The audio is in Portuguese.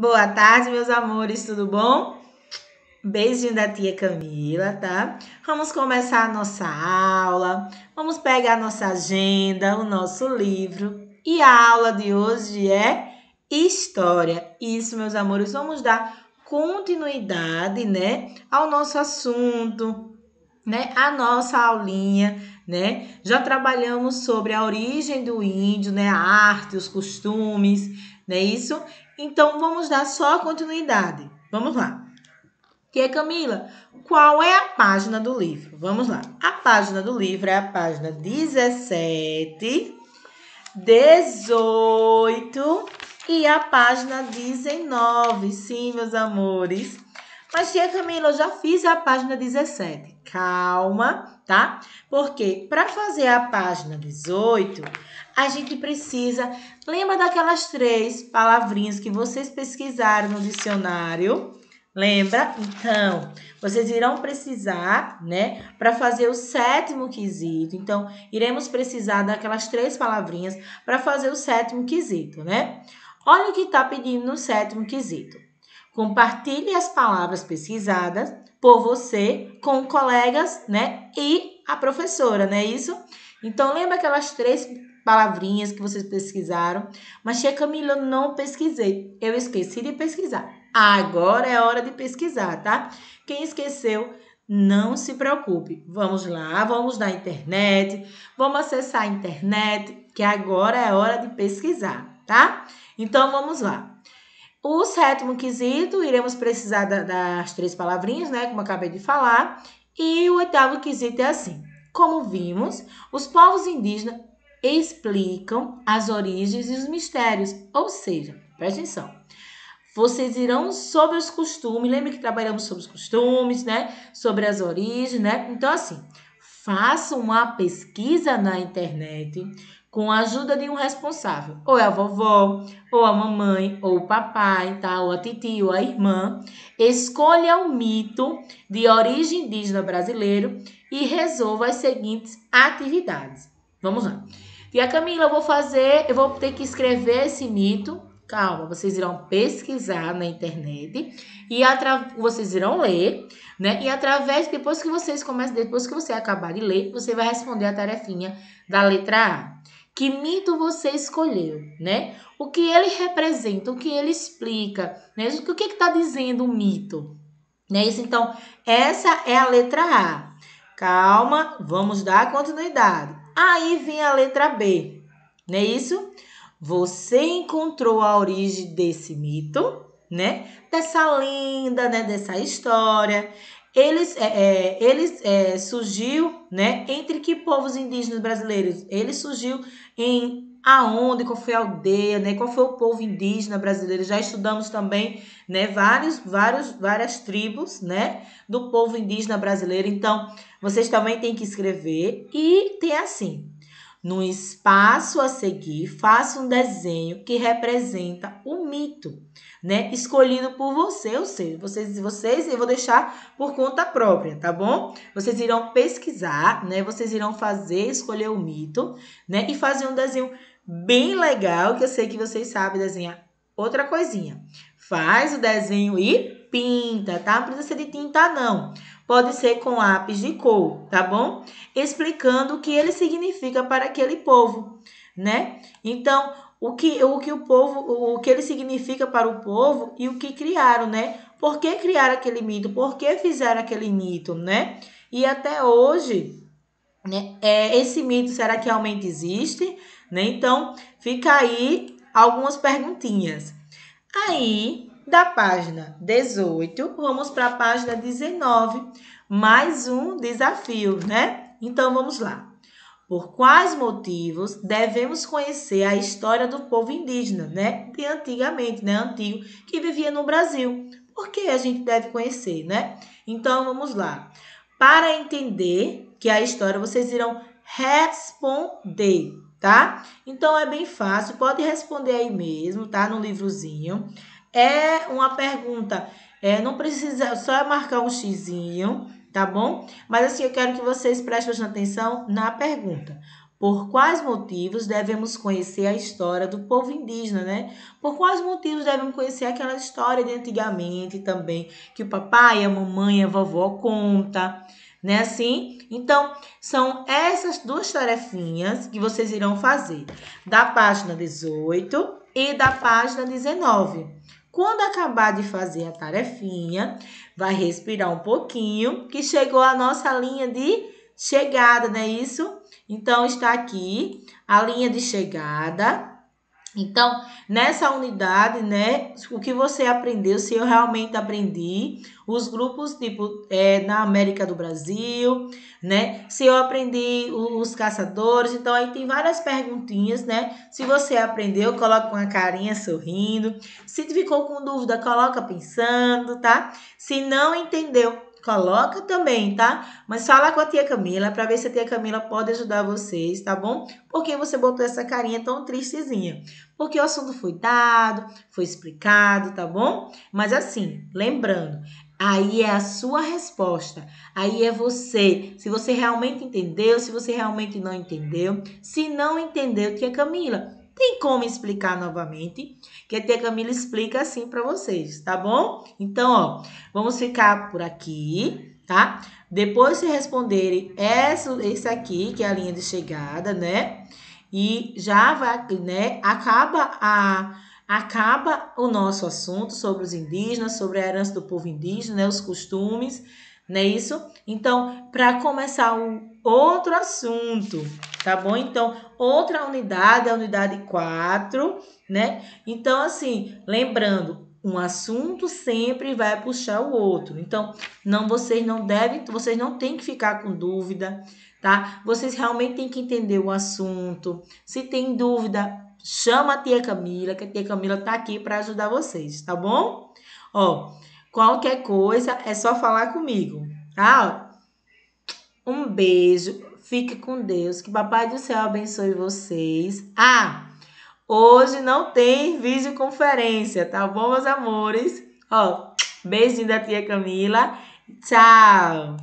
Boa tarde, meus amores, tudo bom? Beijinho da tia Camila, tá? Vamos começar a nossa aula. Vamos pegar a nossa agenda, o nosso livro. E a aula de hoje é história. Isso, meus amores, vamos dar continuidade, né, ao nosso assunto, né, a nossa aulinha né? Já trabalhamos sobre a origem do índio, né? A arte, os costumes, não é isso? Então vamos dar só continuidade. Vamos lá. Que é Camila? Qual é a página do livro? Vamos lá. A página do livro é a página 17, 18 e a página 19. Sim, meus amores. Mas tia Camila, eu já fiz a página 17. Calma, tá? Porque para fazer a página 18, a gente precisa. Lembra daquelas três palavrinhas que vocês pesquisaram no dicionário? Lembra? Então, vocês irão precisar, né, para fazer o sétimo quesito. Então, iremos precisar daquelas três palavrinhas para fazer o sétimo quesito, né? Olha o que está pedindo no sétimo quesito. Compartilhe as palavras pesquisadas por você, com colegas, né? E a professora, não é isso? Então, lembra aquelas três palavrinhas que vocês pesquisaram? Mas, Tia Camila, eu não pesquisei. Eu esqueci de pesquisar. Agora é hora de pesquisar, tá? Quem esqueceu, não se preocupe. Vamos lá, vamos na internet, vamos acessar a internet, que agora é hora de pesquisar, tá? Então vamos lá. O sétimo quesito, iremos precisar da, das três palavrinhas, né? Como acabei de falar. E o oitavo quesito é assim: como vimos, os povos indígenas explicam as origens e os mistérios, ou seja, presta atenção. Vocês irão sobre os costumes, lembra que trabalhamos sobre os costumes, né? Sobre as origens, né? Então, assim, façam uma pesquisa na internet com a ajuda de um responsável, ou é a vovó, ou a mamãe, ou o papai, tá? ou a titia, ou a irmã, escolha o um mito de origem indígena brasileiro e resolva as seguintes atividades. Vamos lá. E a Camila, eu vou fazer, eu vou ter que escrever esse mito. Calma, vocês irão pesquisar na internet e atra... vocês irão ler, né? E através, depois que vocês começam, depois que você acabar de ler, você vai responder a tarefinha da letra A que mito você escolheu, né? O que ele representa, o que ele explica, né? O que está dizendo o mito, né? Isso, então, essa é a letra A. Calma, vamos dar continuidade. Aí vem a letra B, né? isso? Você encontrou a origem desse mito, né? Dessa lenda, né? Dessa história eles, é, é, eles é, surgiu, né? Entre que povos indígenas brasileiros? Ele surgiu em aonde, qual foi a aldeia, né? Qual foi o povo indígena brasileiro? Já estudamos também, né? Vários, vários, várias tribos, né? Do povo indígena brasileiro. Então, vocês também têm que escrever e tem assim. No espaço a seguir, faça um desenho que representa o mito, né? Escolhido por você, ou seja, vocês, vocês eu vou deixar por conta própria, tá bom? Vocês irão pesquisar, né? Vocês irão fazer, escolher o mito, né? E fazer um desenho bem legal, que eu sei que vocês sabem desenhar. Outra coisinha, faz o desenho e pinta, tá? Não precisa ser de tinta, não pode ser com lápis de cor, tá bom? Explicando o que ele significa para aquele povo, né? Então, o que o, que o povo, o, que ele significa para o povo e o que criaram, né? Por que criaram aquele mito? Por que fizeram aquele mito, né? E até hoje, né, é, esse mito será que realmente existe? Né? Então, fica aí algumas perguntinhas. Aí, da página 18, vamos para a página 19. Mais um desafio, né? Então vamos lá. Por quais motivos devemos conhecer a história do povo indígena, né? De antigamente, né? Antigo, que vivia no Brasil. Por que a gente deve conhecer, né? Então vamos lá. Para entender que a história, vocês irão responder, tá? Então é bem fácil, pode responder aí mesmo, tá? No livrozinho. É uma pergunta. É, não precisa, só é marcar um xizinho, tá bom? Mas assim, eu quero que vocês prestem atenção na pergunta. Por quais motivos devemos conhecer a história do povo indígena, né? Por quais motivos devemos conhecer aquela história de antigamente também, que o papai, a mamãe, a vovó conta, né? Assim, então, são essas duas tarefinhas que vocês irão fazer, da página 18 e da página 19. Quando acabar de fazer a tarefinha, vai respirar um pouquinho, que chegou a nossa linha de chegada, não é isso? Então, está aqui a linha de chegada então, nessa unidade, né, o que você aprendeu, se eu realmente aprendi, os grupos, tipo, é, na América do Brasil, né, se eu aprendi os caçadores, então aí tem várias perguntinhas, né, se você aprendeu, coloca uma carinha sorrindo, se ficou com dúvida, coloca pensando, tá? Se não entendeu, Coloca também, tá? Mas fala com a tia Camila para ver se a tia Camila pode ajudar vocês, tá bom? Porque você botou essa carinha tão tristezinha. Porque o assunto foi dado, foi explicado, tá bom? Mas assim, lembrando, Aí é a sua resposta. Aí é você. Se você realmente entendeu, se você realmente não entendeu. Se não entendeu, tia Camila, tem como explicar novamente, que a tia Camila explica assim para vocês, tá bom? Então, ó, vamos ficar por aqui, tá? Depois se responderem essa, esse aqui, que é a linha de chegada, né? E já vai, né? Acaba a acaba o nosso assunto sobre os indígenas, sobre a herança do povo indígena, né, os costumes, não é isso? Então, para começar o outro assunto, tá bom? Então, outra unidade, a unidade 4, né? Então, assim, lembrando, um assunto sempre vai puxar o outro. Então, não vocês não devem, vocês não têm que ficar com dúvida, tá? Vocês realmente têm que entender o assunto. Se tem dúvida, chama a tia Camila, que a tia Camila tá aqui para ajudar vocês, tá bom? Ó, qualquer coisa é só falar comigo. Tá? Um beijo, fique com Deus, que Papai do Céu abençoe vocês. Ah, hoje não tem videoconferência, tá bom, meus amores? Ó, beijinho da tia Camila. Tchau!